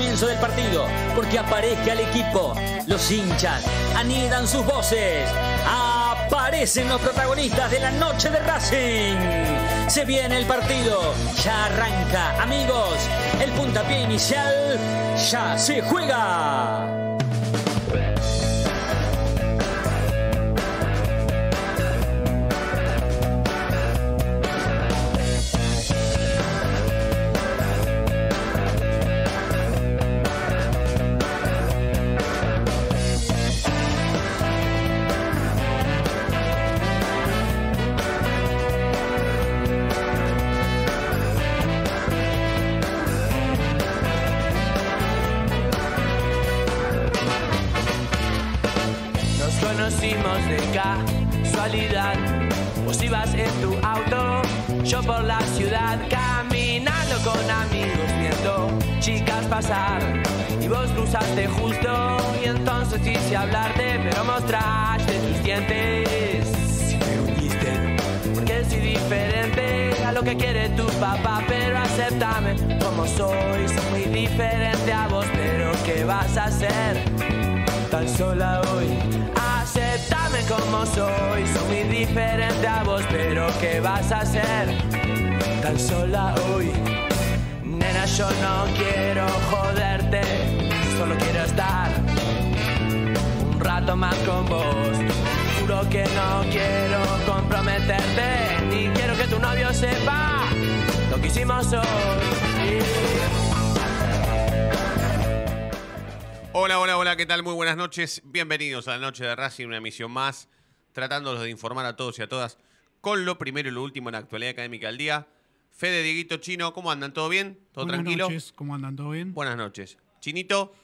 comienzo del partido, porque aparezca al equipo. Los hinchas anidan sus voces. Aparecen los protagonistas de la noche de Racing. Se viene el partido, ya arranca, amigos. El puntapié inicial ya se juega. de casualidad. Vos ibas en tu auto, yo por la ciudad, caminando con amigos, viendo chicas pasar. Y vos cruzaste justo, y entonces quise hablarte, pero mostraste tus dientes. Me uniste porque soy diferente a lo que quiere tu papá, pero acéptame como soy. Soy muy diferente a vos, pero ¿qué vas a hacer? Tan sola hoy como soy, soy muy diferente a vos, pero ¿qué vas a hacer tan sola hoy? Nena, yo no quiero joderte, solo quiero estar un rato más con vos. Juro que no quiero comprometerte, ni quiero que tu novio sepa lo que hicimos hoy. Hola, hola, hola, ¿qué tal? Muy buenas noches. Bienvenidos a la noche de Racing, una emisión más, tratándolos de informar a todos y a todas con lo primero y lo último en la actualidad académica del día. Fede, Dieguito, Chino, ¿cómo andan? ¿Todo bien? ¿Todo tranquilo? Buenas noches, ¿cómo andan? ¿Todo bien? Buenas noches. Chinito,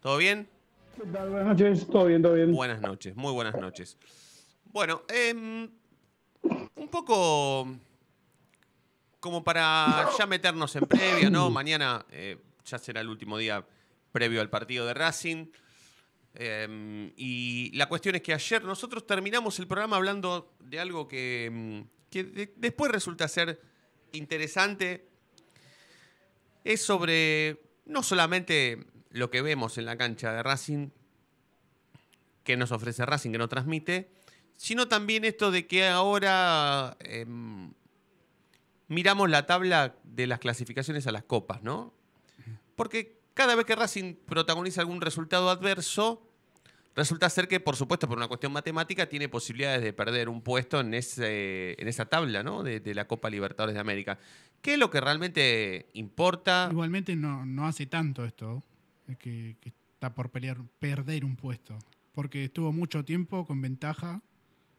¿todo bien? ¿Qué tal? Buenas noches, todo bien, todo bien. Buenas noches, muy buenas noches. Bueno, em, un poco como para ya meternos en previo, ¿no? Mañana eh, ya será el último día previo al partido de Racing. Em, y la cuestión es que ayer nosotros terminamos el programa hablando de algo que, mm, después resulta ser interesante. Es sobre no solamente lo que vemos en la cancha de Racing, que nos ofrece Racing, que nos transmite, sino también esto de que ahora em, miramos la tabla de las clasificaciones a las copas, ¿no? Porque cada vez que Racing protagoniza algún resultado adverso, resulta ser que, por supuesto, por una cuestión matemática, tiene posibilidades de perder un puesto en, ese, en esa tabla de, la Copa Libertadores de América. ¿Qué es lo que realmente importa? Igualmente no, hace tanto esto, eh, que, está por pelear, perder un puesto, porque estuvo mucho tiempo con ventaja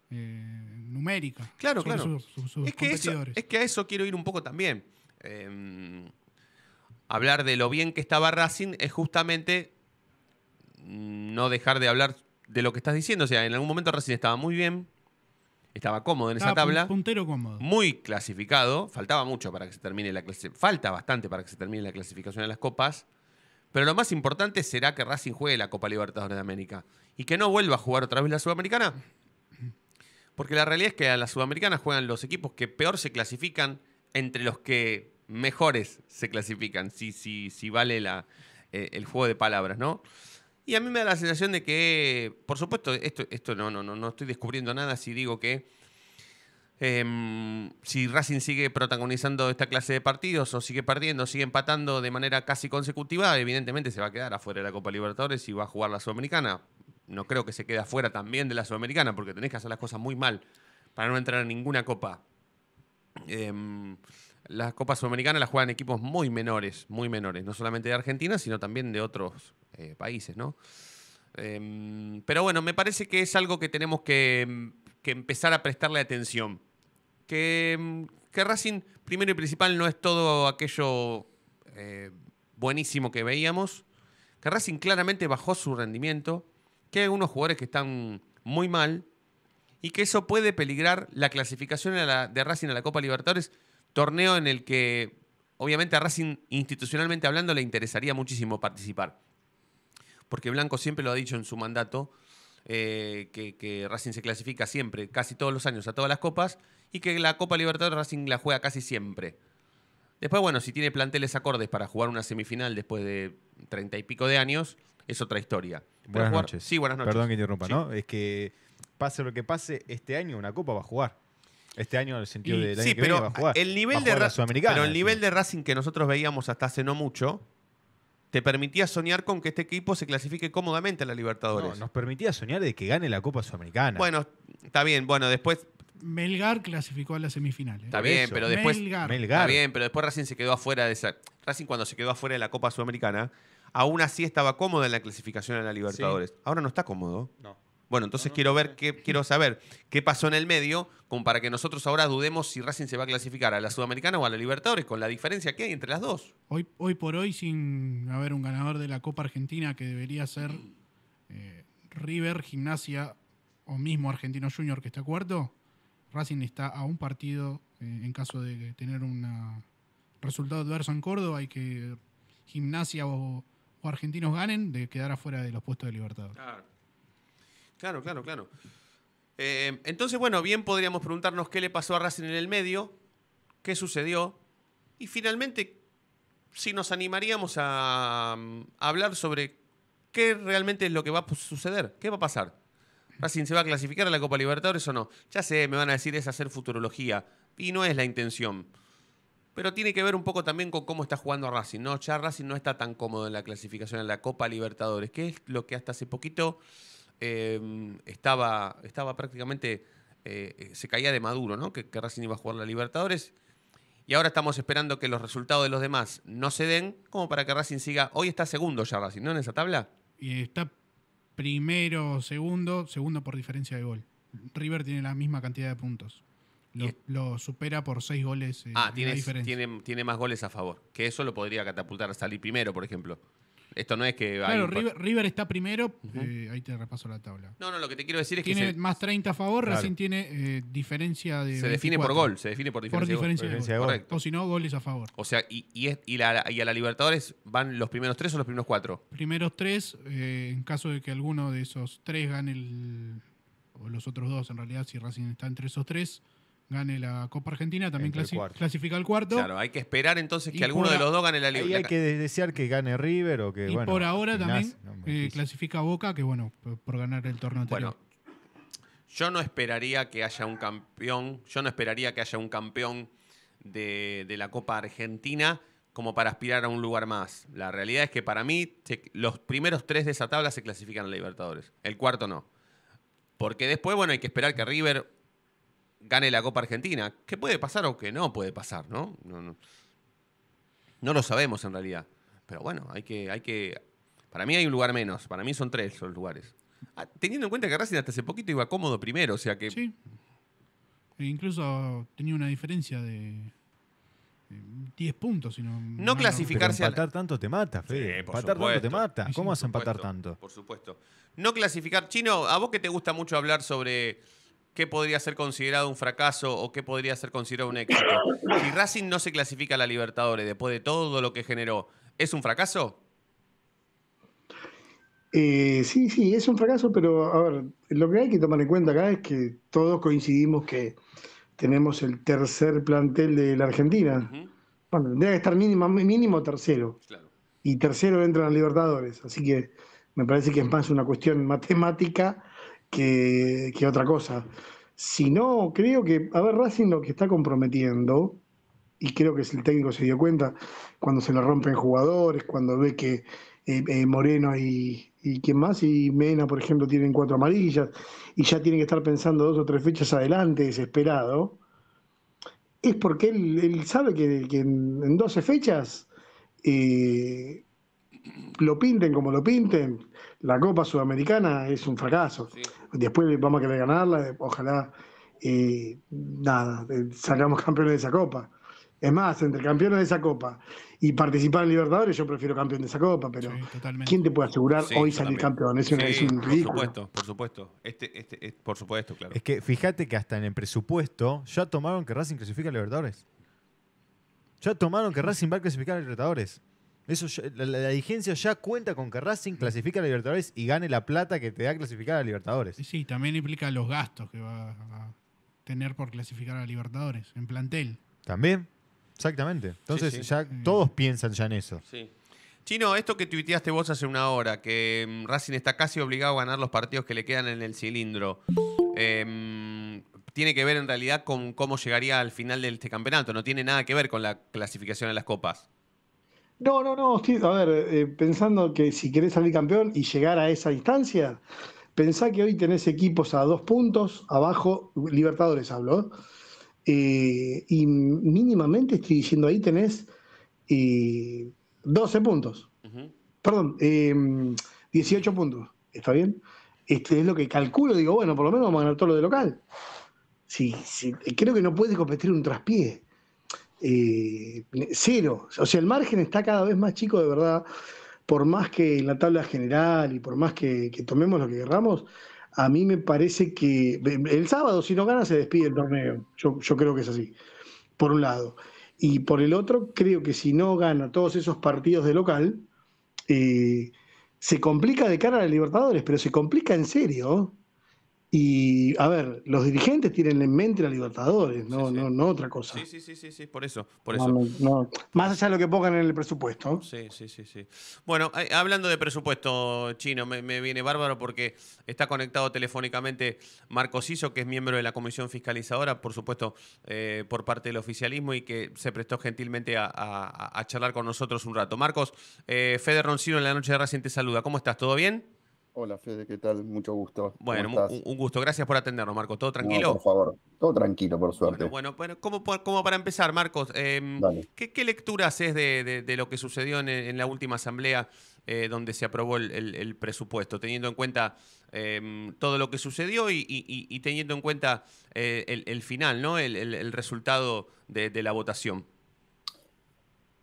eh, numérica. Claro, claro. es, que a eso quiero ir un poco también. Em, hablar de lo bien que estaba Racing es justamente no dejar de hablar de lo que estás diciendo. O sea, en algún momento Racing estaba muy bien, estaba cómodo en esa tabla. Puntero cómodo. Muy clasificado. Faltaba mucho para que se termine la Falta bastante para que se termine la clasificación de las copas. Pero lo más importante será que Racing juegue la Copa Libertadores de América y que no vuelva a jugar otra vez la Sudamericana. Porque la realidad es que a la Sudamericana juegan los equipos que peor se clasifican entre los que mejores se clasifican, si, si, si vale la, eh, el juego de palabras, ¿no? Y a mí me da la sensación de que, por supuesto, esto, esto no, no, no, no estoy descubriendo nada si digo que em, si Racing sigue protagonizando esta clase de partidos o sigue perdiendo, sigue empatando de manera casi consecutiva, evidentemente se va a quedar afuera de la Copa Libertadores y va a jugar la Sudamericana. No creo que se quede afuera también de la Sudamericana porque tenés que hacer las cosas muy mal para no entrar a ninguna copa. Em, las Copas Sudamericanas las juegan equipos muy menores, muy menores, no solamente de Argentina, sino también de otros eh, países, ¿no? Em, pero bueno, me parece que es algo que tenemos que, em, empezar a prestarle atención. Em, que, Racing, primero y principal, no es todo aquello eh, buenísimo que veíamos. Que Racing claramente bajó su rendimiento. Que hay unos jugadores que están muy mal. Y que eso puede peligrar la clasificación de Racing a la Copa Libertadores torneo en el que obviamente a Racing institucionalmente hablando le interesaría muchísimo participar. Porque Blanco siempre lo ha dicho en su mandato, eh, que, Racing se clasifica siempre, casi todos los años, a todas las copas, y que la Copa Libertadores Racing la juega casi siempre. Después, bueno, si tiene planteles acordes para jugar una semifinal después de treinta y pico de años, es otra historia. buenas noches. Sí, buenas noches. Perdón que interrumpa, ¿no? Es que pase lo que pase, este año una copa va a jugar. Este año, en el sentido de. Sí, pero a jugar, el nivel, de pero el nivel de Racing que nosotros veíamos hasta hace no mucho te permitía soñar con que este equipo se clasifique cómodamente a la Libertadores. No, nos permitía soñar de que gane la Copa Sudamericana. Bueno, está bien. Bueno, después. Melgar clasificó a las semifinales. Está bien, pero después. Está bien, pero después Racing se quedó afuera de esa. Racing, cuando se quedó afuera de la Copa Sudamericana, aún así estaba cómoda en la clasificación a la Libertadores. Ahora no está cómodo. No. Bueno, entonces quiero ver qué, quiero saber qué pasó en el medio, con para que nosotros ahora dudemos si Racing se va a clasificar a la Sudamericana o a la Libertadores, con la diferencia que hay entre las dos. Hoy, hoy por hoy, sin haber un ganador de la Copa Argentina que debería ser eh, River, Gimnasia o mismo Argentino Junior que está cuarto, Racing está a un partido eh, en caso de tener un resultado adverso en Córdoba hay que Gimnasia o, o Argentinos ganen de quedar afuera de los puestos de Libertadores. Claro. Claro, claro, claro. Eh, entonces, bueno, bien podríamos preguntarnos qué le pasó a Racing en el medio, qué sucedió, y finalmente, si nos animaríamos a, mm, hablar sobre qué realmente es lo que va a suceder, qué va a pasar. Racing se va a clasificar a la Copa Libertadores o no. Ya sé, me van a decir es hacer futurología, y no es la intención. Pero tiene que ver un poco también con cómo está jugando Racing, ¿no? Ya Racing no está tan cómodo en la clasificación a la Copa Libertadores, que es lo que hasta hace poquito Em, estaba, estaba prácticamente, eh, eh, se caía de maduro, ¿no? Que, Racing iba a jugar la Libertadores. Y ahora estamos esperando que los resultados de los demás no se den, como para que Racing siga. Hoy está segundo ya Racing, ¿no? En esa tabla. Y está primero, segundo, segundo por diferencia de gol. River tiene la misma cantidad de puntos. Lo, supera por seis goles. Eh, ah, tiene, tiene, tiene, más goles a favor. Que eso lo podría catapultar a salir primero, por ejemplo. Esto no es que. Claro, River, está primero. Eh, ahí te repaso la tabla. No, no, lo que te quiero decir es que. Tiene más 30 a favor, claro. tiene eh, diferencia de. Se define por gol, se define por diferencia, de, gol. O si no, es a favor. O sea, y, a la Libertadores van los primeros tres o los primeros cuatro? Primeros tres, eh, en caso de que alguno de esos tres gane el. O los otros dos, en realidad, si Racing está entre esos tres gane la Copa Argentina, también clasifica al cuarto. Claro, hay que esperar entonces que alguno de los dos gane la Liga. Y hay que desear que gane River o que. Y por ahora también eh, clasifica Boca, que bueno, por, ganar el torneo anterior. Bueno, yo no esperaría que haya un campeón, yo no esperaría que haya un campeón de, de la Copa Argentina como para aspirar a un lugar más. La realidad es que para mí los primeros tres de esa tabla se clasifican a Libertadores, el cuarto no. Porque después, bueno, hay que esperar que River gane la Copa Argentina. ¿Qué puede pasar o qué no puede pasar, ¿no? No, lo sabemos en realidad. Pero bueno, hay que, hay que. Para mí hay un lugar menos. Para mí son tres los lugares. Ah, teniendo en cuenta que Racing hasta hace poquito iba cómodo primero, o sea que. Sí. E incluso tenía una diferencia de. 10 puntos, sino no clasificarse Pero empatar tanto te mata, Fede. empatar tanto te mata. ¿Cómo vas a empatar tanto? Por supuesto. No clasificar. Chino, a vos que te gusta mucho hablar sobre qué podría ser considerado un fracaso o qué podría ser considerado un éxito. Si Racing no se clasifica a la Libertadores después de todo lo que generó, ¿es un fracaso? Eh, sí, sí, es un fracaso, pero a ver, lo que hay que tomar en cuenta acá es que todos coincidimos que tenemos el tercer plantel de la Argentina. Bueno, tendría que estar mínimo, tercero. Y tercero entra a Libertadores. Así que me parece que es más una cuestión matemática que, otra cosa. Si no, creo que, a ver, Racing lo que está comprometiendo, y creo que el técnico se dio cuenta, cuando se le rompen jugadores, cuando ve que eh, eh, Moreno y, y quién más, y Mena, por ejemplo, tienen cuatro amarillas, y ya tienen que estar pensando dos o tres fechas adelante, desesperado, es porque él, sabe que, en, 12 fechas eh, lo pinten como lo pinten, la Copa Sudamericana es un fracaso. Después vamos a querer ganarla, ojalá, nada, eh, salgamos campeones de esa Copa. Es más, entre campeones de esa Copa y participar en Libertadores, yo prefiero campeón de esa Copa, pero ¿quién te puede asegurar hoy salir campeón? Es, una, un ridículo. Por supuesto, este, este, por supuesto. claro. Es que fíjate que hasta en el presupuesto ya tomaron que Racing clasifica a Libertadores. Ya tomaron que Racing va a clasificar a Libertadores la, diligencia ya cuenta con que Racing mm. clasifica a Libertadores y gane la plata que te da clasificar a Libertadores. Sí, también implica los gastos que va a tener por clasificar a Libertadores en plantel. También, exactamente. Entonces ya eh. todos piensan ya en eso. Sí. Chino, esto que tuiteaste vos hace una hora, que mm, Racing está casi obligado a ganar los partidos que le quedan en el cilindro, em, tiene que ver en realidad con cómo llegaría al final de este campeonato, no tiene nada que ver con la clasificación a las copas. No, no, no, a ver, eh, pensando que si querés salir campeón y llegar a esa distancia, pensá que hoy tenés equipos a dos puntos, abajo, Libertadores hablo, eh, y mínimamente estoy diciendo ahí tenés 12 eh, puntos, perdón, 18 puntos, ¿está bien? Este es lo que calculo, digo, bueno, por lo menos vamos a ganar todo lo de local. Sí, sí, creo que no puedes competir un traspié. Eh, cero. O sea, el margen está cada vez más chico de verdad, por más que en la tabla general y por más que, tomemos lo que querramos, a mí me parece que el sábado si no gana se despide el torneo. Yo, yo creo que es así, por un lado. Y por el otro, creo que si no gana todos esos partidos de local, eh, se complica de cara a la Libertadores, pero se complica en serio. Y a ver, los dirigentes tienen en mente a Libertadores, no, no, no otra cosa. Sí, sí, sí, sí, por eso. Por eso. No, Más allá de lo que pongan en el presupuesto. Sí, sí, sí, sí. Bueno, hablando de presupuesto chino, me, viene bárbaro porque está conectado telefónicamente Marcos Iso, que es miembro de la Comisión Fiscalizadora, por supuesto, eh, por parte del oficialismo y que se prestó gentilmente a, charlar con nosotros un rato. Marcos, eh, Fede Roncino en la noche de reciente te saluda. ¿Cómo estás? ¿Todo bien? Hola Fede, ¿qué tal? Mucho gusto. Bueno, un, gusto. Gracias por atendernos, Marcos. ¿Todo tranquilo? por favor. Todo tranquilo, por suerte. Bueno, bueno, como, para empezar, Marcos, em, ¿qué, lecturas lectura haces de, lo que sucedió en, la última asamblea eh, donde se aprobó el, presupuesto, teniendo en cuenta em, todo lo que sucedió y, teniendo en cuenta eh, el, final, ¿no? El, resultado de, de, la votación.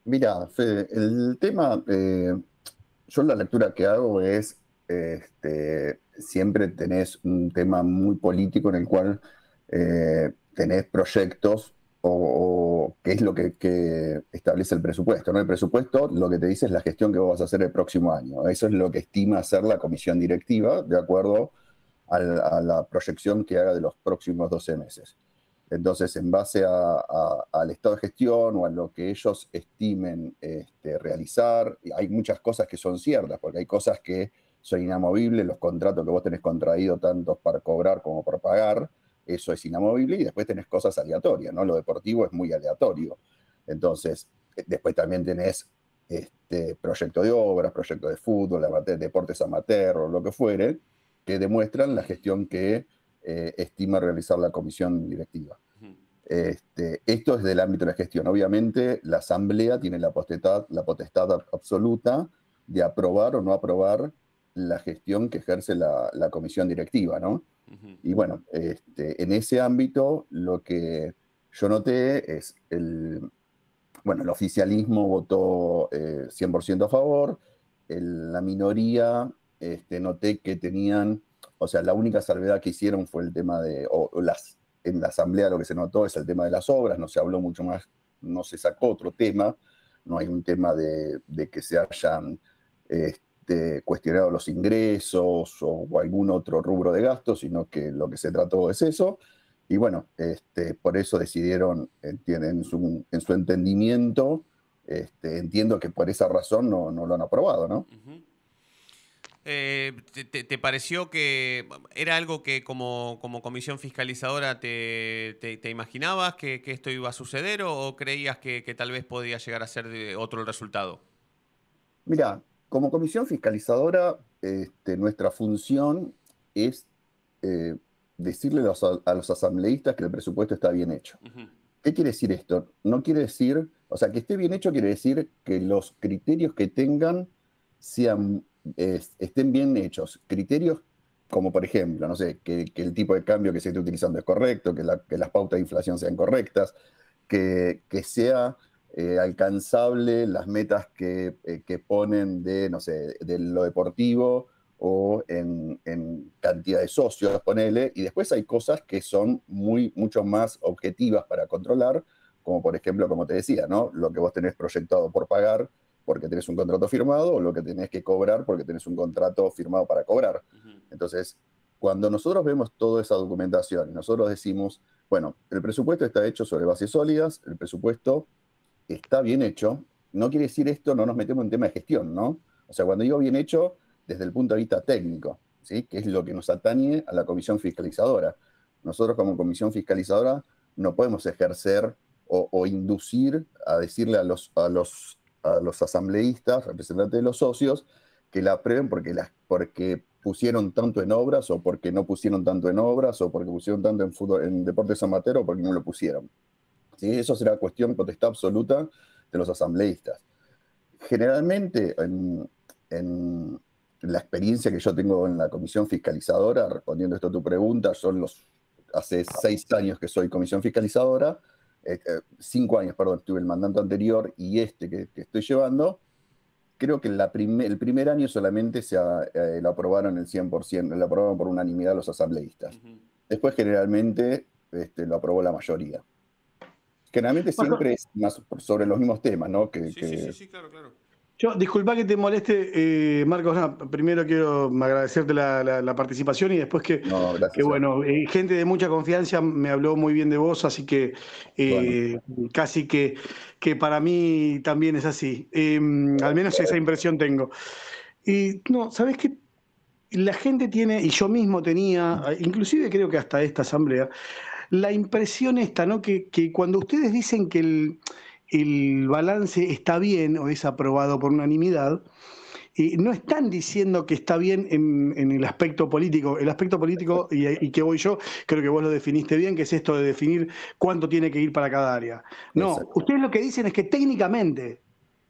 Mira, Fede, el tema, eh, yo la lectura que hago es este, siempre tenés un tema muy político en el cual eh, tenés proyectos o, qué es lo que, establece el presupuesto. ¿no? El presupuesto lo que te dice es la gestión que vos vas a hacer el próximo año. Eso es lo que estima hacer la comisión directiva de acuerdo a la, proyección que haga de los próximos 12 meses. Entonces, en base al estado de gestión o a lo que ellos estimen este, realizar, hay muchas cosas que son ciertas, porque hay cosas que son inamovibles, los contratos que vos tenés contraído tanto para cobrar como para pagar, eso es inamovible y después tenés cosas aleatorias, ¿no? Lo deportivo es muy aleatorio. Entonces, eh, después también tenés este, proyecto de obras, proyecto de fútbol, de deportes amateur o lo que fuere, que demuestran la gestión que eh, estima realizar la comisión directiva. Este, esto es del ámbito de la gestión. Obviamente, la Asamblea tiene la potestad, la potestad absoluta de aprobar o no aprobar la gestión que ejerce la, comisión directiva, ¿no? Y bueno, este, en ese ámbito lo que yo noté es el, bueno, el oficialismo votó 100% eh, a favor, la minoría este, noté que tenían, o sea, la única salvedad que hicieron fue el tema de, las, en la asamblea lo que se notó es el tema de las obras, no se habló mucho más, no se sacó otro tema, no hay un tema de, que se hayan... Este, este, cuestionado los ingresos o, algún otro rubro de gasto, sino que lo que se trató es eso. Y bueno, este, por eso decidieron, tienen en, su, entendimiento, este, entiendo que por esa razón no, lo han aprobado, ¿no? Eh, te, pareció que era algo que como, como comisión fiscalizadora te, imaginabas que, esto iba a suceder o, creías que, tal vez podía llegar a ser otro resultado? Mira, como comisión fiscalizadora, este, nuestra función es eh, decirle a los, asambleístas que el presupuesto está bien hecho. ¿Qué quiere decir esto? No quiere decir, o sea, que esté bien hecho quiere decir que los criterios que tengan sean, estén bien hechos. Criterios como, por ejemplo, no sé, que, el tipo de cambio que se esté utilizando es correcto, que, las pautas de inflación sean correctas, que sea eh, alcanzable las metas eh, que, ponen de, no sé, de lo deportivo o en, en, cantidad de socios, ponele, y después hay cosas que son muy, mucho más objetivas para controlar, como por ejemplo, como te decía, ¿no? Lo que vos tenés proyectado por pagar porque tenés un contrato firmado o lo que tenés que cobrar porque tenés un contrato firmado para cobrar. Entonces, cuando nosotros vemos toda esa documentación nosotros decimos, bueno, el presupuesto está hecho sobre bases sólidas, el presupuesto está bien hecho, no quiere decir esto, no nos metemos en tema de gestión, ¿no? O sea, cuando digo bien hecho, desde el punto de vista técnico, ¿sí? Que es lo que nos atañe a la comisión fiscalizadora. Nosotros como comisión fiscalizadora no podemos ejercer o, inducir a decirle a los, a los, a los asambleístas, representantes de los socios, que la aprueben porque, porque pusieron tanto en obras o porque no pusieron tanto en obras o porque pusieron tanto en, fútbol, en deportes amateur o porque no lo pusieron. ¿sí? Eso será cuestión, de potestad absoluta de los asambleístas. Generalmente, en, la experiencia que yo tengo en la comisión fiscalizadora, respondiendo esto a tu pregunta, son los hace seis años que soy comisión fiscalizadora, eh, eh, cinco años, perdón, tuve el mandato anterior y este que, estoy llevando, creo que el primer año solamente se eh, lo aprobaron el 100%, lo aprobaron por unanimidad los asambleístas. Después generalmente este, lo aprobó la mayoría. Generalmente siempre es más sobre los mismos temas, ¿no? sí, sí, sí, claro, claro. Yo, disculpa que te moleste, eh, Marcos. primero quiero agradecerte la, participación y después que, que bueno, eh, gente de mucha confianza me habló muy bien de vos, así que eh, casi que, que para mí también es así. Em, al menos esa impresión tengo. Y no, sabes qué? La gente tiene, y yo mismo tenía, inclusive creo que hasta esta asamblea, la impresión esta, ¿no? Que, que cuando ustedes dicen que el, balance está bien o es aprobado por unanimidad, y no están diciendo que está bien en, el aspecto político. El aspecto político, y, que voy yo, creo que vos lo definiste bien, que es esto de definir cuánto tiene que ir para cada área. No, ustedes lo que dicen es que técnicamente.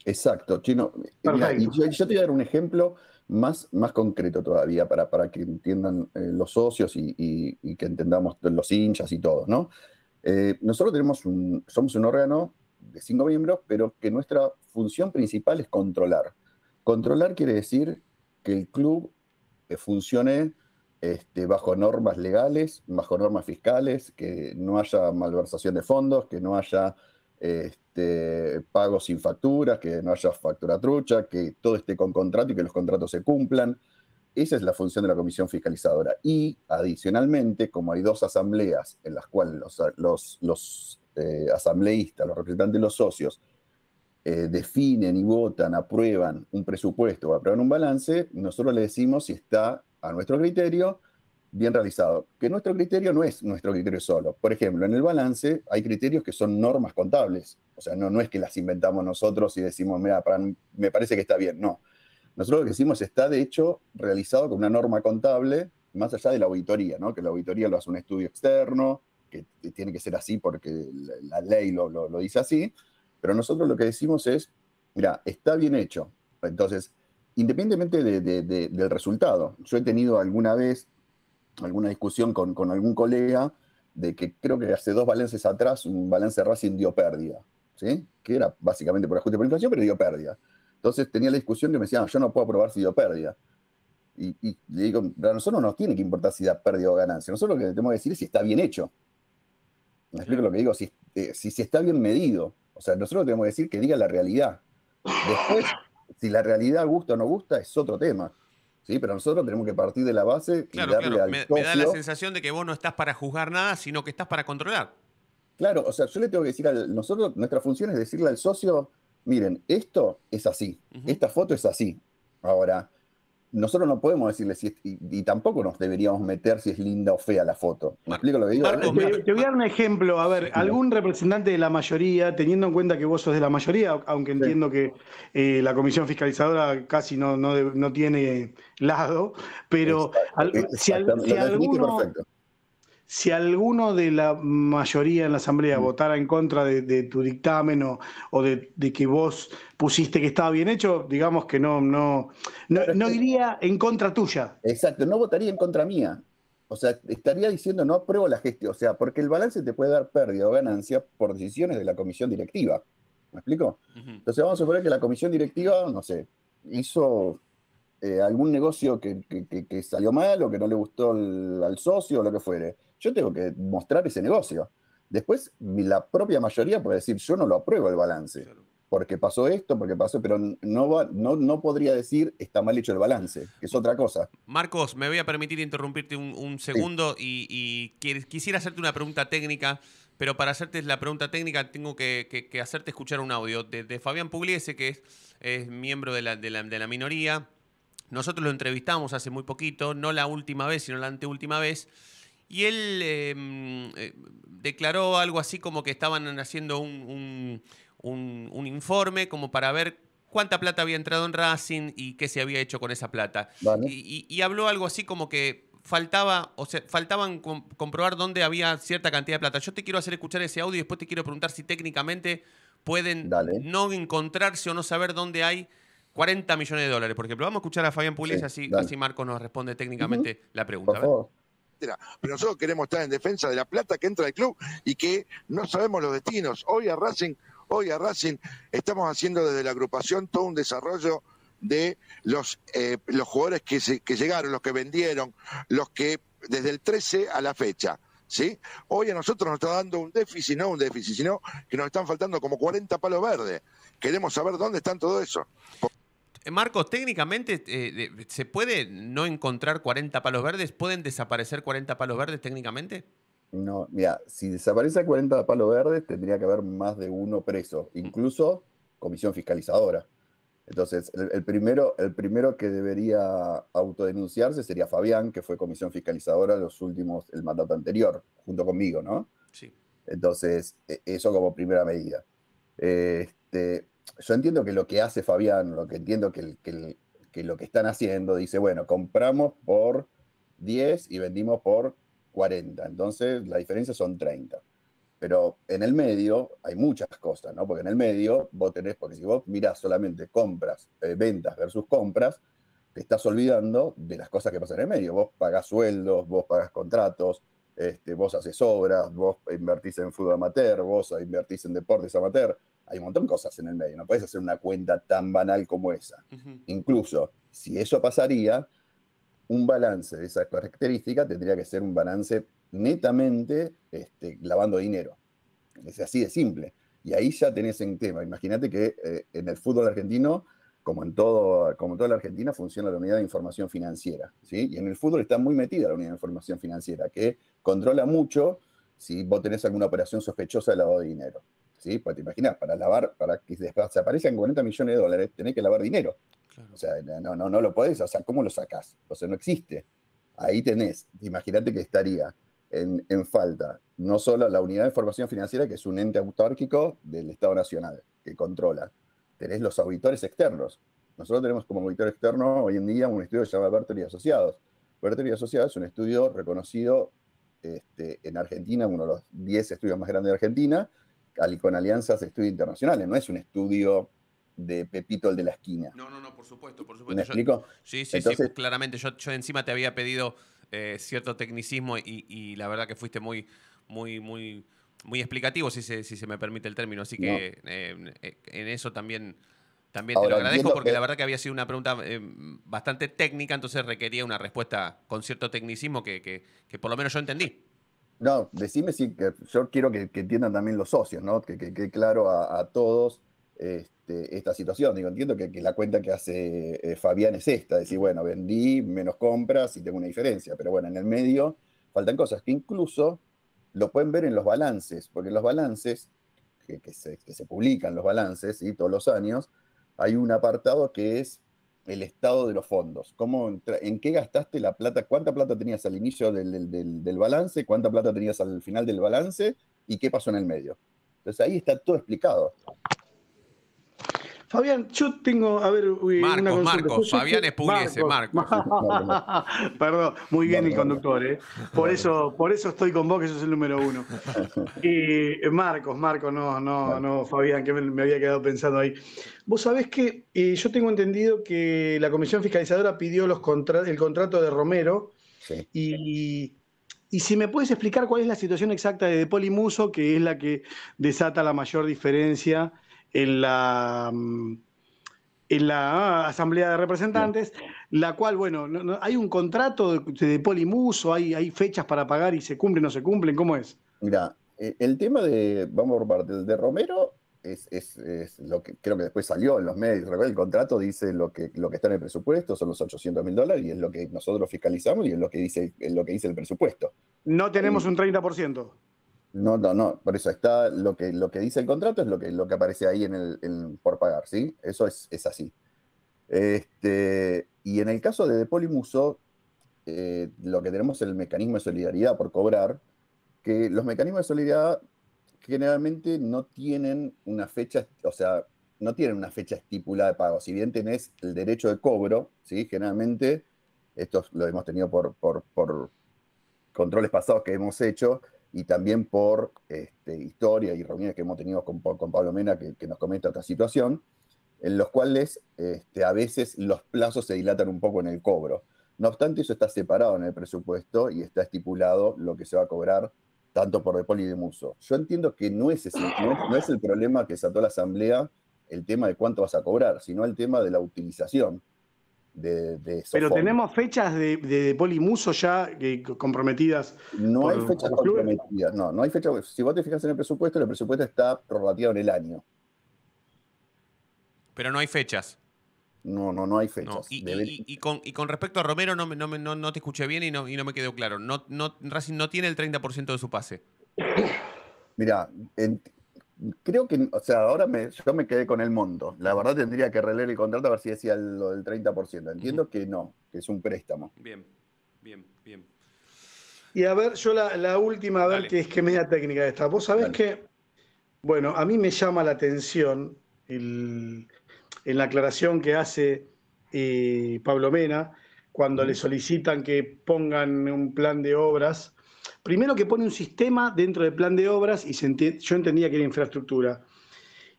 Exacto, Chino. yo, yo, te voy a dar un ejemplo más, concreto todavía para, para que entiendan eh, los socios y, que entendamos los hinchas y todo, ¿no? Eh, nosotros tenemos un, somos un órgano de cinco miembros, pero que nuestra función principal es controlar. Controlar quiere decir que el club eh, funcione este, bajo normas legales, bajo normas fiscales, que no haya malversación de fondos, que no haya este, pagos sin facturas, que no haya factura trucha, que todo esté con contrato y que los contratos se cumplan. Esa es la función de la comisión fiscalizadora. Y adicionalmente, como hay dos asambleas en las cuales los, eh, asambleístas, los representantes de los socios, eh, definen y votan, aprueban un presupuesto o aprueban un balance, nosotros le decimos si está a nuestro criterio bien realizado, que nuestro criterio no es nuestro criterio solo. Por ejemplo, en el balance hay criterios que son normas contables, o sea, no, no es que las inventamos nosotros y decimos, mira, me parece que está bien, no. Nosotros lo que decimos está, de hecho, realizado con una norma contable, más allá de la auditoría, ¿no? que la auditoría lo hace un estudio externo, que tiene que ser así porque la, ley lo, dice así, pero nosotros lo que decimos es, mira, está bien hecho. Entonces, independientemente del resultado, yo he tenido alguna vez alguna discusión con, algún colega de que creo que hace dos balances atrás un balance Racing dio pérdida, ¿sí? que era básicamente por ajuste por inflación, pero dio pérdida. Entonces tenía la discusión que me decía ah, yo no puedo aprobar si dio pérdida. Y, le digo, a nosotros no nos tiene que importar si da pérdida o ganancia, nosotros lo que tenemos que decir es si está bien hecho. Me explico lo que digo, si, eh, si, si está bien medido. O sea, nosotros tenemos que decir que diga la realidad. Después, si la realidad gusta o no gusta, es otro tema. Sí, pero nosotros tenemos que partir de la base. y darle Al me, me, da la sensación de que vos no estás para juzgar nada, sino que estás para controlar. Claro, o sea, yo le tengo que decir a Nosotros, nuestra función es decirle al socio: miren, esto es así, esta foto es así. Ahora, nosotros no podemos decirle si es, y, tampoco nos deberíamos meter si es linda o fea la foto. ¿Me explico lo que digo? te, voy a dar un ejemplo. A ver, algún representante de la mayoría, teniendo en cuenta que vos sos de la mayoría, aunque entiendo que eh, la comisión fiscalizadora casi no, tiene lado, pero si, al, si, alguno, si alguno de la mayoría en la Asamblea mm. votara en contra de, tu dictamen o, de, que vos pusiste que estaba bien hecho, digamos que no, no, no, iría en contra tuya. Exacto, no votaría en contra mía. O sea, estaría diciendo no apruebo la gestión. O sea, porque el balance te puede dar pérdida o ganancia por decisiones de la comisión directiva. ¿Me explico? Entonces vamos a suponer que la comisión directiva, no sé, hizo eh, algún negocio que, que, salió mal o que no le gustó al socio o lo que fuere yo tengo que mostrar ese negocio. Después, la propia mayoría puede decir, yo no lo apruebo el balance, porque pasó esto, porque pasó, pero no, va, no, no podría decir, está mal hecho el balance, que es otra cosa. Marcos, me voy a permitir interrumpirte un, segundo y, quisiera hacerte una pregunta técnica, pero para hacerte la pregunta técnica tengo que, hacerte escuchar un audio de, Fabián Pugliese, que es, miembro de la, de la minoría. Nosotros lo entrevistamos hace muy poquito, no la última vez, sino la anteúltima vez y él em, eh, declaró algo así como que estaban haciendo un, un, informe como para ver cuánta plata había entrado en Racing y qué se había hecho con esa plata. Y, habló algo así como que faltaba, o faltaban comprobar dónde había cierta cantidad de plata. Yo te quiero hacer escuchar ese audio y después te quiero preguntar si técnicamente pueden no encontrarse o no saber dónde hay 40 millones de dólares, por ejemplo. Vamos a escuchar a Fabián Pulis y así, así, Marco nos responde técnicamente la pregunta. Pero nosotros queremos estar en defensa de la plata que entra al club y que no sabemos los destinos. Hoy a Racing, hoy a Racing estamos haciendo desde la agrupación todo un desarrollo de los, eh, los jugadores que, se, que llegaron, los que vendieron, los que desde el 13 a la fecha. ¿Sí? Hoy a nosotros nos está dando un déficit, no un déficit, sino que nos están faltando como 40 palos verdes. Queremos saber dónde están todo eso. Marcos, técnicamente eh, se puede no encontrar 40 palos verdes, pueden desaparecer 40 palos verdes técnicamente. No, mira, si desaparece 40 palos verdes, tendría que haber más de uno preso, mm. incluso comisión fiscalizadora. Entonces, el, primero, el primero que debería autodenunciarse sería Fabián, que fue comisión fiscalizadora los últimos, el mandato anterior, junto conmigo, ¿no? Sí. Entonces, e, eso como primera medida. Este, yo entiendo que lo que hace Fabián, lo que entiendo que, lo que están haciendo, dice, bueno, compramos por 10 y vendimos por 40, entonces la diferencia son 30. Pero en el medio hay muchas cosas, ¿no? Porque en el medio vos tenés, porque si vos mirás solamente compras, eh, ventas versus compras, te estás olvidando de las cosas que pasan en el medio. Vos pagás sueldos, vos pagás contratos, este, vos haces obras, vos invertís en fútbol amateur, vos invertís en deportes amateur, hay un montón de cosas en el medio, no puedes hacer una cuenta tan banal como esa. Incluso si eso pasaría, un balance de esas características tendría que ser un balance netamente este, lavando dinero. Es así de simple. Y ahí ya tenés en tema. Imagínate que eh, en el fútbol argentino, como en, todo, como toda la Argentina, funciona la unidad de información financiera. ¿sí? Y en el fútbol está muy metida la unidad de información financiera, que controla mucho si vos tenés alguna operación sospechosa de lavado de dinero. ¿sí? Porque te imaginas, para lavar, para que se desaparezcan 40 millones de dólares, tenés que lavar dinero. O sea, no, no, no lo podés, o sea, ¿cómo lo sacás? O sea, no existe. Ahí tenés, imagínate que estaría en, en, falta no solo la unidad de formación financiera, que es un ente autárquico del Estado Nacional, que controla, tenés los auditores externos. Nosotros tenemos como auditor externo hoy en día un estudio que se llama y Asociados. y Asociados es un estudio reconocido este, en Argentina, uno de los 10 estudios más grandes de Argentina, con alianzas estudios internacionales, no es un estudio de Pepito el de la esquina. No, no, no, por supuesto, por supuesto. Sí, sí, sí, claramente. Yo, encima te había pedido eh, cierto tecnicismo y, la verdad que fuiste muy, muy, muy, muy explicativo, si se, si se me permite el término. Así que eh, eh, en eso también, también te lo agradezco porque la verdad que había sido una pregunta bastante técnica, entonces requería una respuesta con cierto tecnicismo que por lo menos yo entendí. No, decime si yo quiero que, entiendan también los socios, Que quede claro a, todos este, esta situación. Digo, entiendo que, la cuenta que hace eh, Fabián es esta, decir, bueno, vendí menos compras y tengo una diferencia, pero bueno, en el medio faltan cosas que incluso lo pueden ver en los balances, porque en los balances, que, se, publican los balances, y todos los años, hay un apartado que es el estado de los fondos, cómo, en qué gastaste la plata, cuánta plata tenías al inicio del, del, balance, cuánta plata tenías al final del balance y qué pasó en el medio. Entonces ahí está todo explicado. Fabián, yo tengo, a ver, Marcos, Marcos, Fabián es Marcos. Perdón, muy bien el conductor, ¿eh? Por eso, por eso estoy con vos, que sos el número uno. Y eh, Marcos, Marcos, no, no, no, Fabián, que me, había quedado pensando ahí. Vos sabés que yo tengo entendido que la Comisión Fiscalizadora pidió los el contrato de Romero y, si me puedes explicar cuál es la situación exacta de Polimuso, que es la que desata la mayor diferencia en la, en la Asamblea de Representantes, la cual, bueno, hay un contrato de, polimuso, hay, fechas para pagar y se cumplen o no se cumplen, ¿cómo es? Mira, eh, el tema de, vamos de Romero es, lo que creo que después salió en los medios. El contrato dice lo que, lo que está en el presupuesto, son los 800 mil dólares, y es lo que nosotros fiscalizamos y es lo que dice, lo que dice el presupuesto. No tenemos un 30%. No, no, no, por eso está lo que, lo que dice el contrato es lo que, lo que aparece ahí en el, por pagar, ¿sí? Eso es, así. Este, y en el caso de, Depolimuso, eh, lo que tenemos es el mecanismo de solidaridad por cobrar, que los mecanismos de solidaridad generalmente no tienen una fecha, o sea, no tienen una fecha estipulada de pago. Si bien tenés el derecho de cobro, ¿sí? generalmente, esto lo hemos tenido por, por controles pasados que hemos hecho, y también por este, historia y reuniones que hemos tenido con, Pablo Mena, que, nos comenta otra situación, en los cuales este, a veces los plazos se dilatan un poco en el cobro. No obstante, eso está separado en el presupuesto y está estipulado lo que se va a cobrar tanto por Depoli y de Muso. Yo entiendo que no es, es el problema que sacó la Asamblea el tema de cuánto vas a cobrar, sino el tema de la utilización pero tenemos fechas de, Polimuso ya comprometidas. No hay fechas comprometidas, no, hay fechas. Si vos te fijas en el presupuesto, el presupuesto está prorrateado en el año. Pero no hay fechas. No, no, no hay fechas. Y, con, respecto a Romero, no, te escuché bien y no, me quedó claro. No, no, Racing no tiene el 30% de su pase. Mira. en, creo que, o sea, ahora yo me quedé con el monto. La verdad tendría que releer el contrato a ver si decía lo del 30%. Entiendo que no, que es un préstamo. Bien, bien, bien. Y a ver, yo la, última, a ver, que es que media técnica esta. Vos sabés que, bueno, a mí me llama la atención en la aclaración que hace eh, Pablo Mena cuando le solicitan que pongan un plan de obras primero que pone un sistema dentro del plan de obras y yo entendía que era infraestructura.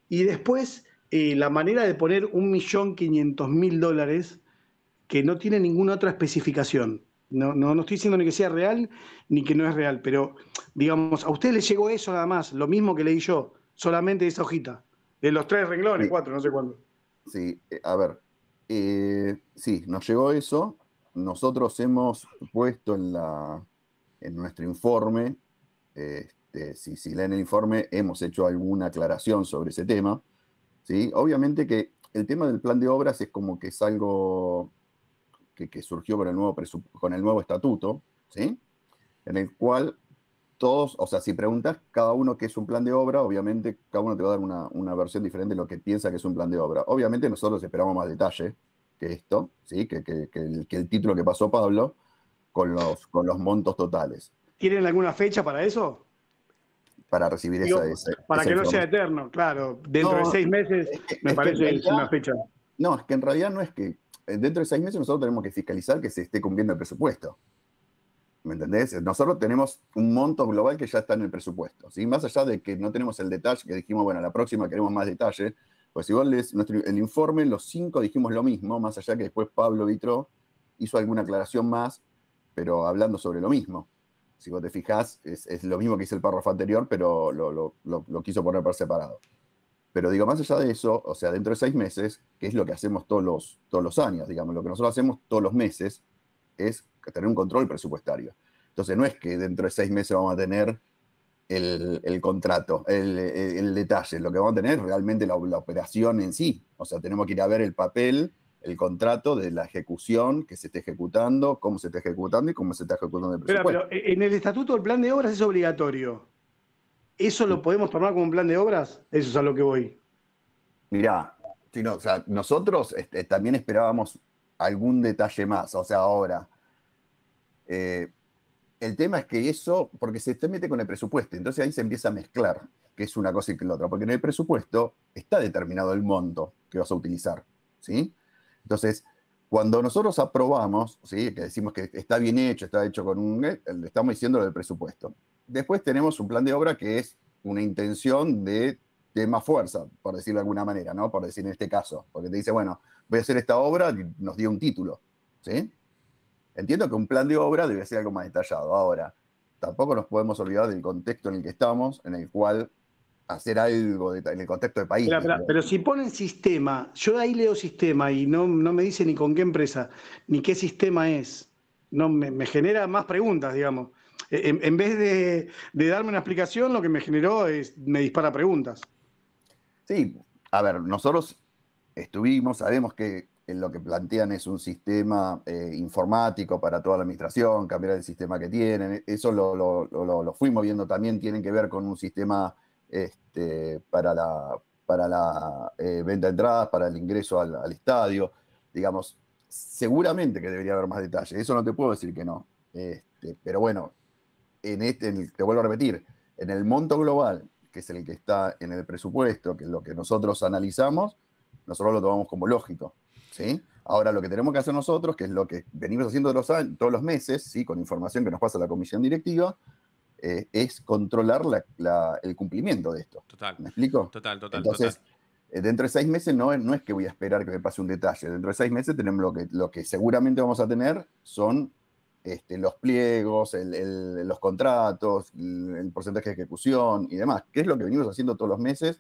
Y después eh, la manera de poner 1.500.000 dólares que no tiene ninguna otra especificación. No, no, no, estoy diciendo ni que sea real ni que no es real, pero digamos, a usted le llegó eso nada más, lo mismo que leí yo, solamente esa hojita, de los tres renglones, cuatro, no sé cuándo. Sí, eh, a ver, eh, sí, nos llegó eso, nosotros hemos puesto en la, en nuestro informe, este, si, si leen el informe, hemos hecho alguna aclaración sobre ese tema. ¿sí? Obviamente que el tema del plan de obras es como que es algo que, surgió con el, nuevo con el nuevo estatuto, ¿sí? en el cual todos, o sea, si preguntas cada uno qué es un plan de obra, obviamente cada uno te va a dar una, versión diferente de lo que piensa que es un plan de obra. Obviamente nosotros esperamos más detalle que esto, ¿sí? que, que el, título que pasó Pablo, con los, con los montos totales. ¿Tienen alguna fecha para eso? Para recibir esa, Para que no sea eterno, claro. Dentro de seis meses me parece una fecha. No, es que en realidad no es que. Eh, dentro de seis meses nosotros tenemos que fiscalizar que se esté cumpliendo el presupuesto. ¿Me entendés? Nosotros tenemos un monto global que ya está en el presupuesto. Más allá de que no tenemos el detalle, que dijimos, bueno, la próxima queremos más detalle, pues igual les el informe, los cinco dijimos lo mismo, más allá que después Pablo Vitro hizo alguna aclaración más, pero hablando sobre lo mismo. Si vos te fijás, es, lo mismo que hice el párrafo anterior, pero lo, quiso poner por separado. Pero digo, más allá de eso, o sea, dentro de seis meses, que es lo que hacemos todos los, todos los años, digamos, lo que nosotros hacemos todos los meses es tener un control presupuestario. Entonces, no es que dentro de seis meses vamos a tener el, contrato, el, el, detalle. Lo que vamos a tener realmente la, la, operación en sí. O sea, tenemos que ir a ver el papel el contrato de la ejecución que se esté ejecutando, cómo se está ejecutando y cómo se está ejecutando el presupuesto. Pero, en el estatuto del plan de obras es obligatorio. ¿Eso lo podemos tomar como un plan de obras? Eso es a lo que voy. Mirá, o nosotros este, también esperábamos algún detalle más. O sea, ahora, eh, el tema es que eso, porque se te mete con el presupuesto, entonces ahí se empieza a mezclar que es una cosa y que la otra, porque en el presupuesto está determinado el monto que vas a utilizar, ¿sí? Entonces, cuando nosotros aprobamos, ¿sí? que decimos que está bien hecho, está hecho con un... Eh, estamos diciendo lo del presupuesto. Después tenemos un plan de obra que es una intención de, de, más fuerza, por decirlo de alguna manera, ¿no? Por decir en este caso, porque te dice, bueno, voy a hacer esta obra y nos dio un título, ¿sí? Entiendo que un plan de obra debe ser algo más detallado. Ahora, tampoco nos podemos olvidar del contexto en el que estamos, en el cual hacer algo en el contexto de país. Pero, si ponen sistema, yo ahí leo sistema y no, no me dice ni con qué empresa, ni qué sistema es. No, me, genera más preguntas, digamos. E, en, vez de, darme una explicación, lo que me generó es, me dispara preguntas. Sí, a ver, nosotros estuvimos, sabemos que lo que plantean es un sistema eh, informático para toda la administración, cambiar el sistema que tienen, eso lo, lo, lo, lo fuimos viendo también, tienen que ver con un sistema este, para la, eh, venta de entradas, para el ingreso al, estadio. Digamos, seguramente que debería haber más detalles. Eso no te puedo decir que no. Este, pero bueno, en este, te vuelvo a repetir, en el monto global, que es el que está en el presupuesto, que es lo que nosotros analizamos, nosotros lo tomamos como lógico. ¿sí? Ahora lo que tenemos que hacer nosotros, que es lo que venimos haciendo todos los, todos los meses, ¿sí? con información que nos pasa la comisión directiva, eh, es controlar el cumplimiento de esto. ¿Me explico? Total, total. Entonces, total. Eh, dentro de seis meses no, no es que voy a esperar que me pase un detalle. Dentro de seis meses tenemos lo que, lo que seguramente vamos a tener son este, los pliegos, los contratos, el, porcentaje de ejecución y demás, que es lo que venimos haciendo todos los meses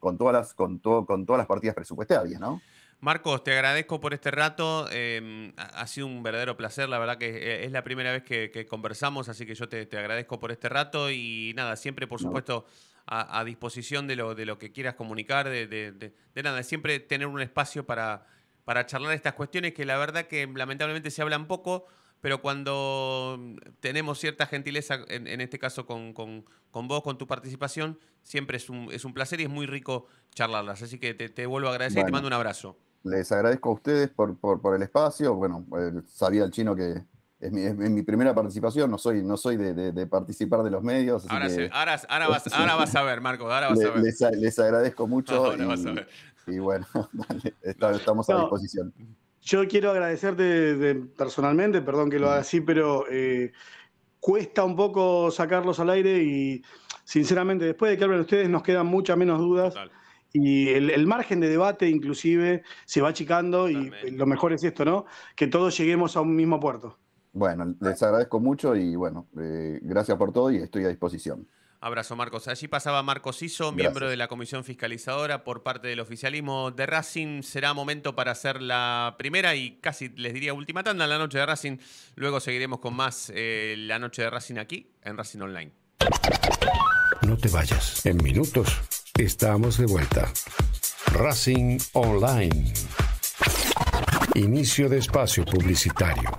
con todas las, con, con todas las partidas presupuestarias, ¿no? Marcos, te agradezco por este rato. Em, ha sido un verdadero placer. La verdad que es e, la primera vez que, conversamos, así que yo te, agradezco por este rato. Y nada, siempre, por supuesto, a, disposición de lo, de lo que quieras comunicar, de, nada, siempre tener un espacio para, para charlar estas cuestiones que la verdad que lamentablemente se hablan poco. Pero cuando tenemos cierta gentileza, en, este caso con, vos, con tu participación, siempre es un, es un placer y es muy rico charlarlas. Así que te, vuelvo a agradecer y te mando un abrazo les agradezco a ustedes por, el espacio. Bueno, eh, sabía el chino que es mi, primera participación, no soy, no soy de, participar de los medios. Ahora, vas, a ver, Marco, ahora vas a ver. Les, agradezco mucho. Y, bueno, estamos a disposición. Yo quiero agradecerte personalmente, perdón que lo haga mm. así, pero eh, cuesta un poco sacarlos al aire y sinceramente después de que hablen ustedes nos quedan muchas menos dudas y el, margen de debate inclusive se va achicando y lo mejor es esto, ¿no? Que todos lleguemos a un mismo puerto. Bueno, les agradezco mucho y bueno, eh, gracias por todo y estoy a disposición. Abrazo Marcos. Allí pasaba Marcos Iso, miembro de la Comisión Fiscalizadora por parte del oficialismo de Racing. Será momento para hacer la primera y casi les diría última tanda en la noche de Racing. Luego seguiremos con más eh, la noche de Racing aquí en Racing Online. No te vayas. En minutos Estamos de vuelta. Racing Online. Inicio de espacio publicitario.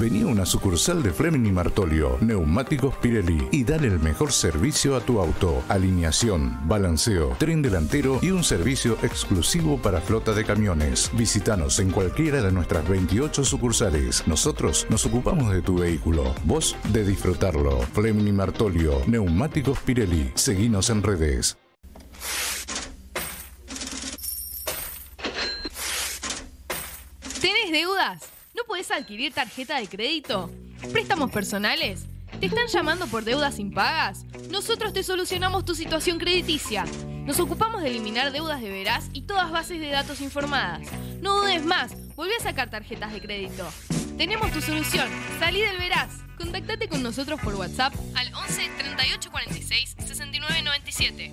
Vení a una sucursal de Fleming Martolio, Neumáticos Pirelli y dale el mejor servicio a tu auto. Alineación, balanceo, tren delantero y un servicio exclusivo para flota de camiones. Visítanos en cualquiera de nuestras 28 sucursales. Nosotros nos ocupamos de tu vehículo, vos de disfrutarlo. Fleming Martolio, Neumáticos Pirelli. Seguinos en redes. ¿No puedes adquirir tarjeta de crédito? ¿Préstamos personales? ¿Te están llamando por deudas impagas? Nosotros te solucionamos tu situación crediticia. Nos ocupamos de eliminar deudas de veraz y todas bases de datos informadas. No dudes más, volví a sacar tarjetas de crédito. Tenemos tu solución. Salí del veraz. Contactate con nosotros por WhatsApp al 11 38 46 69 97.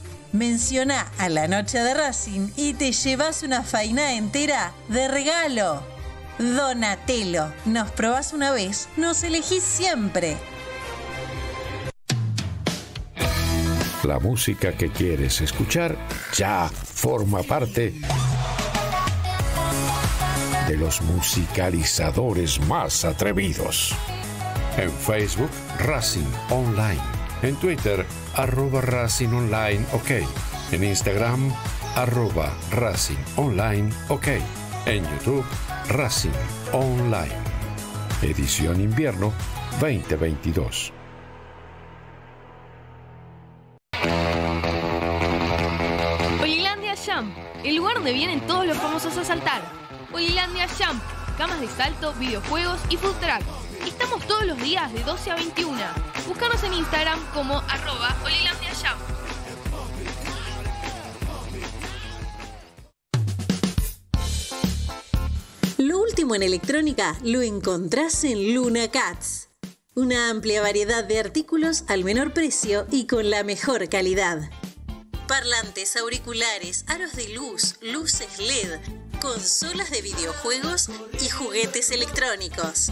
Menciona a la noche de Racing y te llevas una faina entera de regalo. Donatelo, nos probás una vez, nos elegís siempre. La música que quieres escuchar ya forma parte de los musicalizadores más atrevidos. En Facebook, Racing Online. En Twitter, arroba Racing Online OK. En Instagram, arroba Racing Online OK. En YouTube, Racing Online. Edición Invierno 2022. Oilandia Jump, el lugar donde vienen todos los famosos a saltar. hoylandia Jump, camas de salto, videojuegos y food track. Estamos todos los días de 12 a 21. Búscanos en Instagram como arroba Lo último en electrónica lo encontrás en Luna Cats. Una amplia variedad de artículos al menor precio y con la mejor calidad. Parlantes, auriculares, aros de luz, luces LED, consolas de videojuegos y juguetes electrónicos.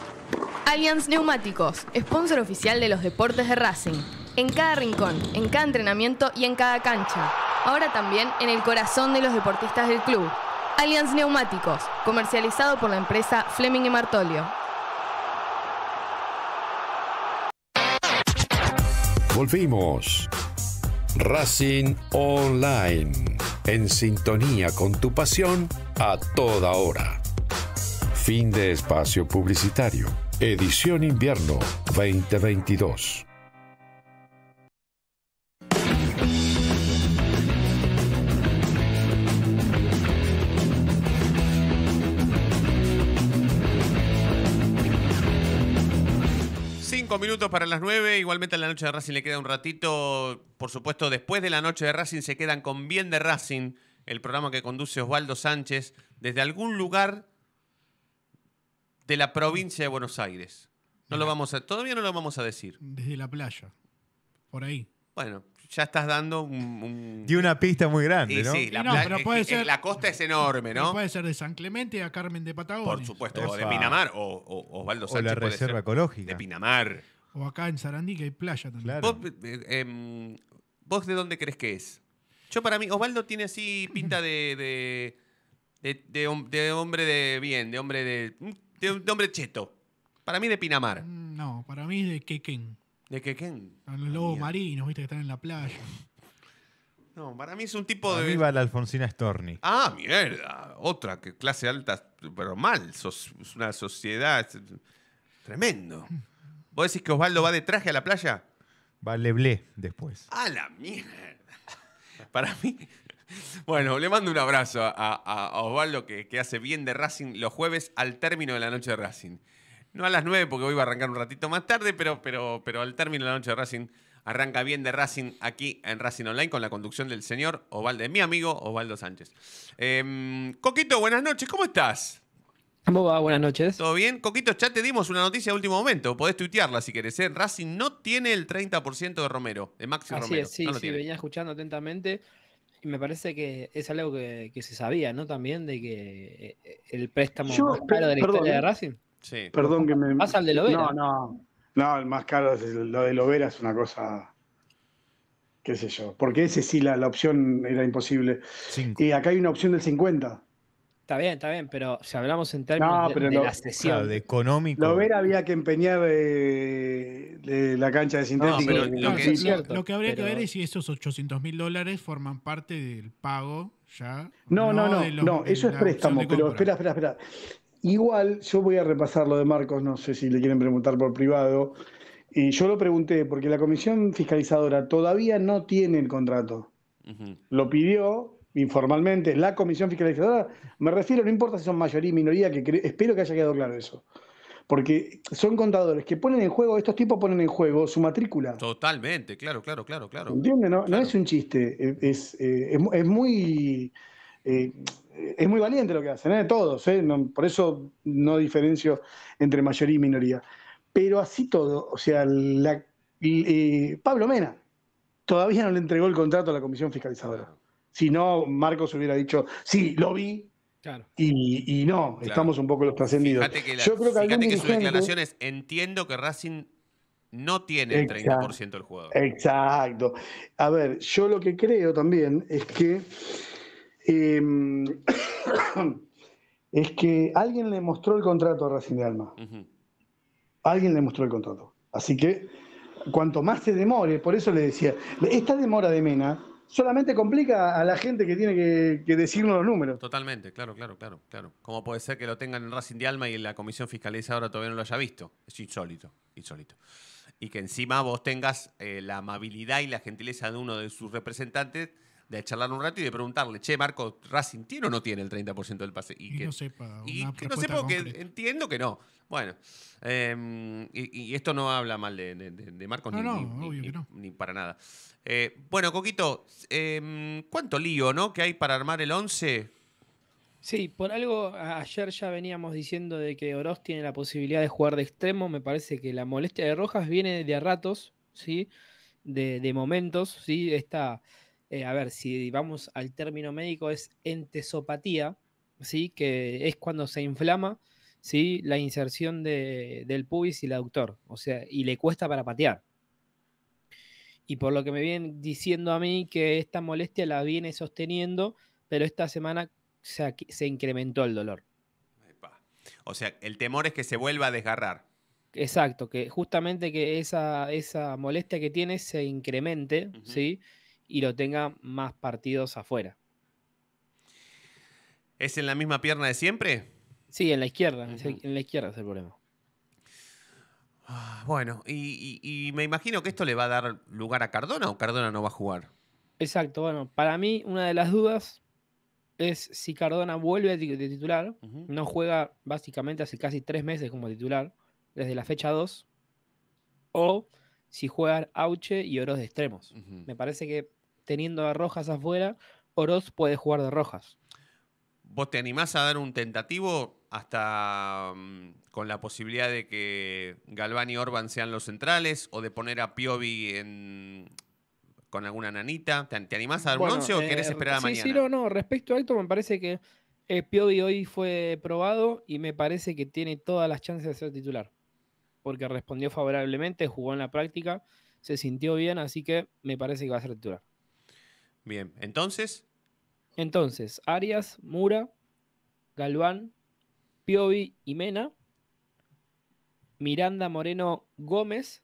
Allianz Neumáticos, sponsor oficial de los deportes de Racing. En cada rincón, en cada entrenamiento y en cada cancha. Ahora también en el corazón de los deportistas del club. Allianz Neumáticos, comercializado por la empresa Fleming y Martolio. Volvimos. Racing Online, en sintonía con tu pasión a toda hora. Fin de espacio publicitario. Edición Invierno 2022. Cinco minutos para las nueve, igualmente a la noche de Racing le queda un ratito, por supuesto después de la noche de Racing se quedan con Bien de Racing, el programa que conduce Osvaldo Sánchez desde algún lugar de la provincia de Buenos Aires. No lo vamos todavía no lo vamos a decir. Desde la playa. Por ahí. Bueno, ya estás dando un. un... una pista muy grande, ¿no? Sí, la, la costa es enorme, ¿no? Puede ser de San Clemente a Carmen de Patagones. Por supuesto, o de Pinamar, o, o Osvaldo O la reserva ecológica. de Pinamar. O acá en Sarandí, que hay playa también. Eh, em, ¿Vos, de dónde crees que es? Yo para mí, Osvaldo tiene así pinta de, de, hombre de bien, de hombre de de, hombre cheto. Para mí de Pinamar. Mm, no, para mí es de Quequén. ¿De Quequén? Los lobos marinos, viste, que están en la playa. No, para mí es un tipo de. Viva la Alfonsina Storni. Ah, mierda. Otra que clase alta, pero mal. es una sociedad. Tremendo. ¿Vos decís que Osvaldo va de traje a la playa? Va Leblé después. ¡A la mierda! Para mí, Bueno, le mando un abrazo a, Osvaldo que, hace bien de Racing los jueves al término de la noche de Racing. No a las 9 porque hoy a arrancar un ratito más tarde, pero, pero, pero al término de la noche de Racing arranca bien de Racing aquí en Racing Online con la conducción del señor Osvaldo, de mi amigo Osvaldo Sánchez. Em, Coquito, buenas noches, ¿cómo estás? ¿Cómo va? Buenas noches. ¿Todo bien? Coquito, ya te dimos una noticia de último momento. Podés tuitearla si querés. ¿eh? Racing no tiene el 30% de Romero, de Maxi Romero. Es, sí, sí, venía escuchando atentamente. Y me parece que es algo que, que se sabía, ¿no? También de que eh, el préstamo más caro de la historia de ¿eh? Racing. Sí. Perdón que me. Pasa al de Lovera. No, no. No, el más caro es lo de Lovera es una cosa qué sé yo, porque ese sí la, la opción era imposible. Y acá hay una opción del 50. Está bien, está bien, pero si hablamos en términos de, la sesión. económico. Lo ver había que empeñar de la cancha de sintética. lo, que, habría que ver es si esos 800 mil dólares forman parte del pago ya. No, no, no, no, eso es préstamo, pero espera, espera, espera. Igual yo voy a repasar lo de Marcos, no sé si le quieren preguntar por privado. Y yo lo pregunté porque la comisión fiscalizadora todavía no tiene el contrato. Lo pidió, informalmente, la comisión fiscalizadora, me refiero, no importa si son mayoría y minoría, que espero que haya quedado claro eso. Porque son contadores que ponen en juego, estos tipos ponen en juego su matrícula. Totalmente, claro, claro, claro, claro. No, es un chiste, e-, es, eh, es, muy... Eh, es muy valiente lo que hacen, ¿eh? todos, ¿eh? por eso no diferencio entre mayoría y minoría. Pero así todo, o sea, la, Pablo Mena todavía no le entregó el contrato a la comisión fiscalizadora. Si no, Marcos hubiera dicho, sí, lo vi. Y, no, estamos un poco los trascendidos. Fíjate que, su declaración es, entiendo que Racing no tiene el 30% del jugador. Exacto. A ver, yo lo que creo también es que em, es que alguien le mostró el contrato a Racing de Alma. Alguien le mostró el contrato. Así que cuanto más se demore, por eso le decía, esta demora de Mena solamente complica a la gente que tiene que, decirnos los números. Totalmente, claro, claro, claro, claro. ¿Cómo puede ser que lo tengan en Racing de Alma y en la comisión ahora todavía no lo haya visto? Es insólito, insólito. Y que encima vos tengas eh, la amabilidad y la gentileza de uno de sus representantes de charlar un rato y de preguntarle, che, Marco, ¿Racing tiene o no tiene el 30% del pase? Y, que no sepa. que no sepa porque entiendo que no. Bueno, em, y, esto no habla mal de, de, Marcos ni, para nada. Eh, bueno, Coquito, em, ¿cuánto lío ¿no? que hay para armar el 11? Sí, por algo ayer ya veníamos diciendo de que Oroz tiene la posibilidad de jugar de extremo. Me parece que la molestia de Rojas viene de a ratos, ¿sí? De, momentos, ¿sí? Esta eh, a ver, si vamos al término médico, es entesopatía, ¿sí? que es cuando se inflama ¿sí? la inserción del pubis y la doctor. o sea, y le cuesta para patear. Y por lo que me vienen diciendo a mí que esta molestia la viene sosteniendo, pero esta semana se, incrementó el dolor. O sea, el temor es que se vuelva a desgarrar. Exacto, que justamente que esa, esa molestia que tiene se incremente, ¿sí? y lo tenga más partidos afuera. ¿Es en la misma pierna de siempre? Sí, en la izquierda. En la izquierda es el problema. Ah, bueno, y, me imagino que esto le va a dar lugar a Cardona o Cardona no va a jugar. Exacto, bueno, para mí una de las dudas es si Cardona vuelve de titular, no juega básicamente hace casi tres meses como titular, desde la fecha 2, o si juega Auche y Oros de extremos. Me parece que teniendo a Rojas afuera, Oroz puede jugar de Rojas. ¿Vos te animás a dar un tentativo hasta mm, con la posibilidad de que Galván y Orban sean los centrales o de poner a Piovi con alguna nanita? ¿Te, animás a dar un once o querés eh, esperar a sí, Sí, no, no. Respecto a esto, me parece que eh, Piovi hoy fue probado y me parece que tiene todas las chances de ser titular. Porque respondió favorablemente, jugó en la práctica, se sintió bien, así que me parece que va a ser titular. Bien, entonces. Entonces, Arias, Mura, Galván, Piovi y Mena, Miranda, Moreno, Gómez,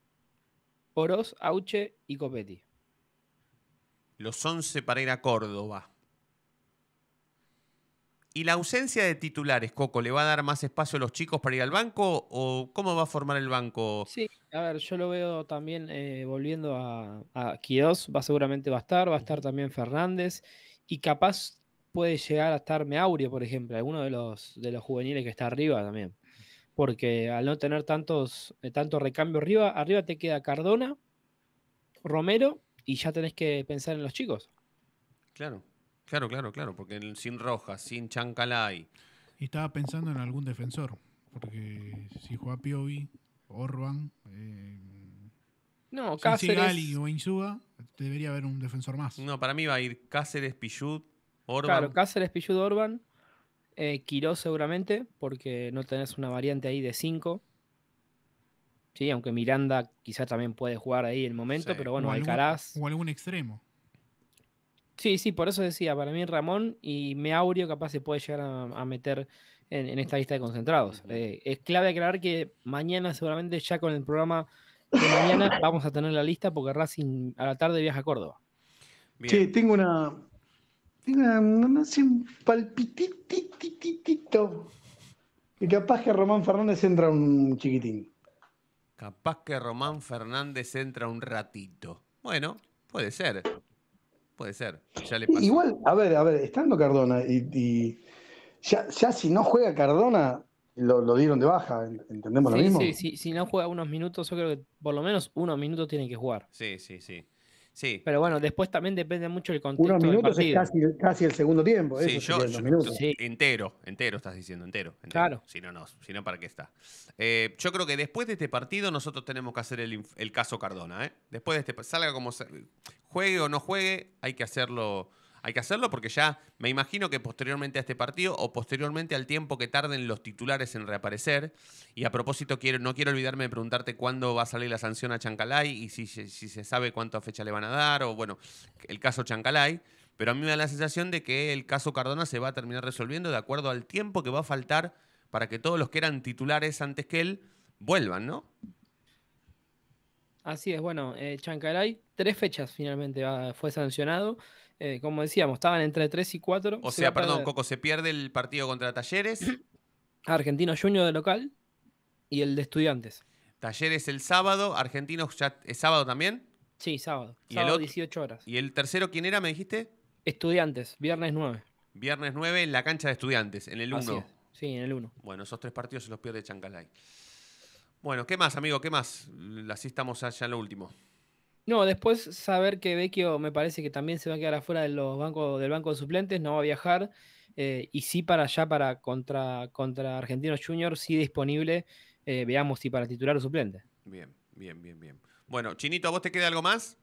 Oroz, Auche y Copetti. Los 11 para ir a Córdoba. ¿Y la ausencia de titulares, Coco, le va a dar más espacio a los chicos para ir al banco o cómo va a formar el banco? Sí, a ver, yo lo veo también eh, volviendo a, a va, seguramente va a estar, va a estar también Fernández y capaz puede llegar a estar Meaurio, por ejemplo, alguno de los, de los juveniles que está arriba también. Porque al no tener tantos, tantos eh, tanto recambio arriba, arriba te queda Cardona, Romero y ya tenés que pensar en los chicos. Claro. Claro, claro, claro, porque sin Rojas, sin Chancalay. estaba pensando en algún defensor, porque si juega Piovi, Orban, eh, no, Cáceres. Gali o Insuba, debería haber un defensor más. No, para mí va a ir Cáceres, Pillud, Orban. Claro, Cáceres, Pillud, Orban. Eh, seguramente, porque no tenés una variante ahí de 5. Sí, aunque Miranda quizás también puede jugar ahí el momento, pero bueno, Alcaraz. O algún extremo. Sí, sí, por eso decía, para mí Ramón y Meaurio capaz se puede llegar a, meter en, esta lista de concentrados. Eh, es clave aclarar que mañana seguramente ya con el programa de mañana vamos a tener la lista porque Racing a la tarde viaja a Córdoba. Sí, tengo una. Tengo una. No sé, un palpititititito. Y capaz que Román Fernández entra un chiquitín. Capaz que Román Fernández entra un ratito. Bueno, puede ser. Puede ser. Ya le Igual, a ver, a ver, estando Cardona y, ya, si no juega Cardona, lo, dieron de baja, ¿entendemos lo mismo? Sí, sí, si no juega unos minutos, yo creo que por lo menos unos minutos tienen que jugar. Sí, sí, sí. Pero bueno, después también depende mucho el contexto. Unos minutos es casi, el segundo tiempo. Sí, yo, entero, entero estás diciendo, entero. Claro. Si no, no, si no, ¿para qué está? Eh, yo creo que después de este partido nosotros tenemos que hacer el, caso Cardona. ¿eh? Después de este, salga como juegue o no juegue, hay que hacerlo hay que hacerlo porque ya me imagino que posteriormente a este partido o posteriormente al tiempo que tarden los titulares en reaparecer. Y a propósito, quiero, no quiero olvidarme de preguntarte cuándo va a salir la sanción a Chancalay y si, se sabe cuánta fecha le van a dar o, bueno, el caso Chancalay. Pero a mí me da la sensación de que el caso Cardona se va a terminar resolviendo de acuerdo al tiempo que va a faltar para que todos los que eran titulares antes que él vuelvan, ¿no? Así es, bueno, eh, Chancalay, tres fechas finalmente fue sancionado. Eh, como decíamos, estaban entre 3 y 4. O sea, perdón, Coco, se pierde el partido contra Talleres. Argentino Junior de local y el de Estudiantes. Talleres el sábado, argentino ya es sábado también. Sí, sábado. ¿Y sábado el otro? 18 horas. ¿Y el tercero quién era, me dijiste? Estudiantes, viernes 9. Viernes 9 en la cancha de Estudiantes, en el 1. Sí, en el 1. Bueno, esos tres partidos se los pierde Chancalay. Bueno, ¿qué más, amigo? ¿Qué más? Así estamos allá en lo último. No, después saber que Vecchio me parece que también se va a quedar afuera de los bancos, del banco de suplentes, no va a viajar. Eh, y sí para allá, para contra, contra Argentinos juniors, sí disponible. Eh, veamos si para titular o suplente. Bien, bien, bien, bien. Bueno, Chinito, ¿a vos te queda algo más?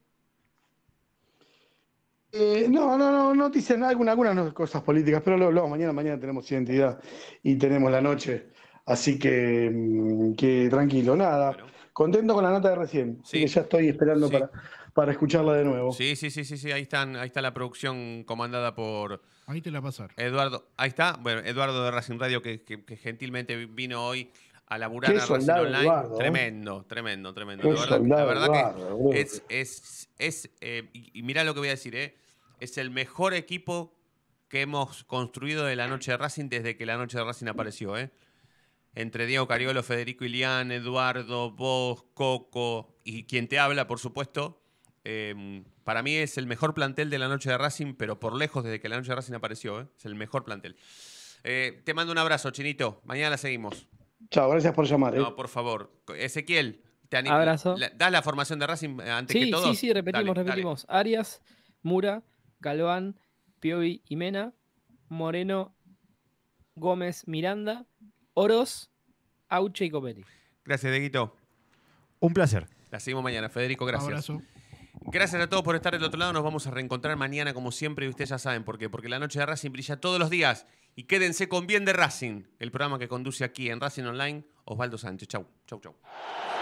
Eh, no, no, no, noticias, alguna, algunas cosas políticas, pero luego mañana, mañana tenemos identidad y tenemos la noche. Así que, mm, tranquilo, nada contento con la nota de recién. Sí. Que ya estoy esperando para, para escucharla de nuevo. Sí, sí, sí, sí, sí. Ahí, están, ahí está la producción comandada por. Ahí te la pasar. Eduardo, ahí está. Bueno, Eduardo de Racing Radio, que, gentilmente vino hoy a laburar a Racing Online. ¿eh? tremendo, tremendo, tremendo, la verdad, que es. es, es eh, y, y mirá lo que voy a decir, ¿eh? Es el mejor equipo que hemos construido de la noche de Racing desde que la noche de Racing apareció, ¿eh? entre Diego Cariolo, Federico Ilián, Eduardo, vos, Coco y quien te habla, por supuesto. Em, para mí es el mejor plantel de la noche de Racing, pero por lejos desde que la noche de Racing apareció. ¿eh? Es el mejor plantel. Eh, te mando un abrazo, Chinito. Mañana la seguimos. Chao, gracias por llamar. ¿eh? No, por favor. Ezequiel, te animo. Abrazo. Da ¿Das la formación de Racing antes que todo? Sí, sí, repetimos, repetimos. Arias, Mura, Galván, Piovi y Moreno, Gómez, Miranda, Oros, Auche y Copetti. Gracias, Deguito. Un placer. La seguimos mañana. Federico, gracias. Un Abrazo. Gracias a todos por estar del otro lado. Nos vamos a reencontrar mañana, como siempre, y ustedes ya saben por qué. Porque la noche de Racing brilla todos los días. Y quédense con Bien de Racing, el programa que conduce aquí en Racing Online, Osvaldo Sánchez. Chau, chau, chau.